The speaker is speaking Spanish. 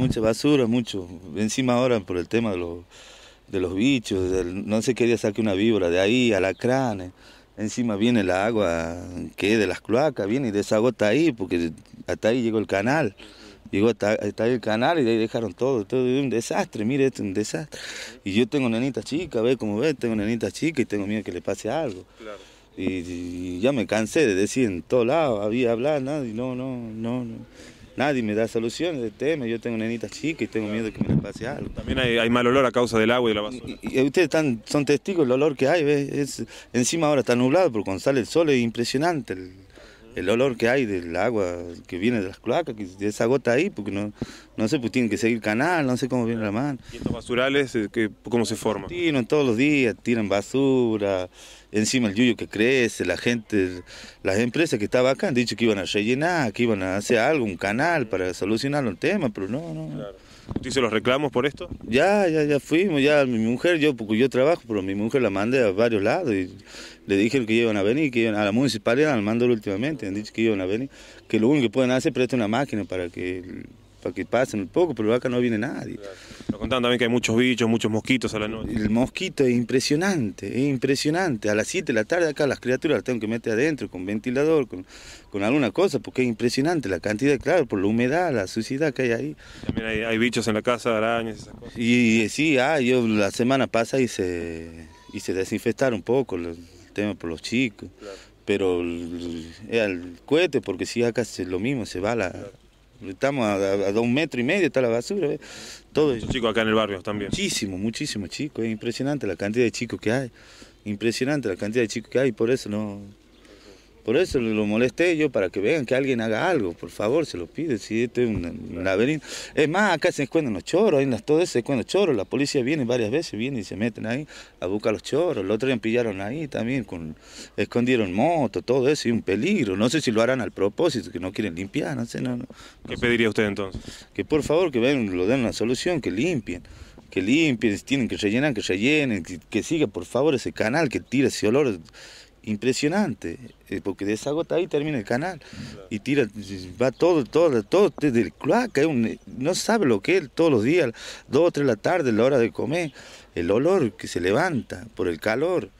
Mucha basura, mucho. Encima ahora por el tema de los, de los bichos, del, no se quería sacar una víbora de ahí, a la crane Encima viene el agua que de las cloacas, viene y desagota ahí, porque hasta ahí llegó el canal. Llegó hasta, ahí el canal y de ahí dejaron todo, todo un desastre, mire, esto es un desastre. Y yo tengo nenita chica, ve como ves, tengo nenita chica y tengo miedo que le pase algo. Y, ya me cansé de decir en todos lados, había hablado, nada, y no, no, no. no nadie me da soluciones de tema. Yo tengo una nenita chica y tengo miedo de que me le pase algo. También hay, mal olor a causa del agua y de la basura. Y, ustedes están, son testigos del olor que hay. Es, encima ahora está nublado, pero cuando sale el sol es impresionante. El, el olor que hay del agua que viene de las cloacas, de esa gota ahí, porque no, no sé, pues tienen que seguir el canal, no sé cómo viene la mano. ¿Y estos basurales eh, cómo se forman? en todos los días, tiran basura, encima el yuyo que crece, la gente, las empresas que estaban acá han dicho que iban a rellenar, que iban a hacer algo, un canal para solucionar los tema, pero no, no. ¿Usted hizo los reclamos por esto? Ya, ya, ya fuimos, ya mi mujer, yo porque yo trabajo, pero mi mujer la mandé a varios lados y le dije que iban a venir, que a la municipalidad, al mandó últimamente, han dicho que iban a venir, que lo único que pueden hacer es prestar una máquina para que, para que pasen un poco, pero acá no viene nadie. Contando también que hay muchos bichos, muchos mosquitos a la noche. El mosquito es impresionante, es impresionante. A las 7 de la tarde acá las criaturas las tengo que meter adentro con ventilador, con, con alguna cosa, porque es impresionante la cantidad, claro, por la humedad, la suciedad que hay ahí. También hay, bichos en la casa, arañas, esas cosas. Y, sí, ah, yo la semana pasa y se, un poco el tema por los chicos. Pero el, cohete, porque si acá es lo mismo, se va la... Estamos a, dos metros metro y medio, está la basura. Todo. Muchos chicos acá en el barrio también. Muchísimo, muchísimos chicos. Es impresionante la cantidad de chicos que hay. Impresionante la cantidad de chicos que hay. Por eso no, por eso lo molesté yo para que vean que alguien haga algo, por favor, se lo pide, si este es un, laberinto. Es más, acá se encuentran los chorros, en las todas se encuentran los choros, la policía viene varias veces, viene y se meten ahí a buscar los chorros. el otro día pillaron ahí también, con, escondieron motos, todo eso, y un peligro, no sé si lo harán al propósito, que no quieren limpiar, no sé, no, ¿Qué pediría usted entonces? Que por favor que lo den una solución, que limpien que limpien, tienen que rellenar, que rellenen, que, que siga por favor ese canal que tira ese olor impresionante, eh, porque esa desagota ahí termina el canal y tira, va todo, todo, todo desde el cloaca, no sabe lo que es todos los días, dos o tres de la tarde, la hora de comer, el olor que se levanta por el calor.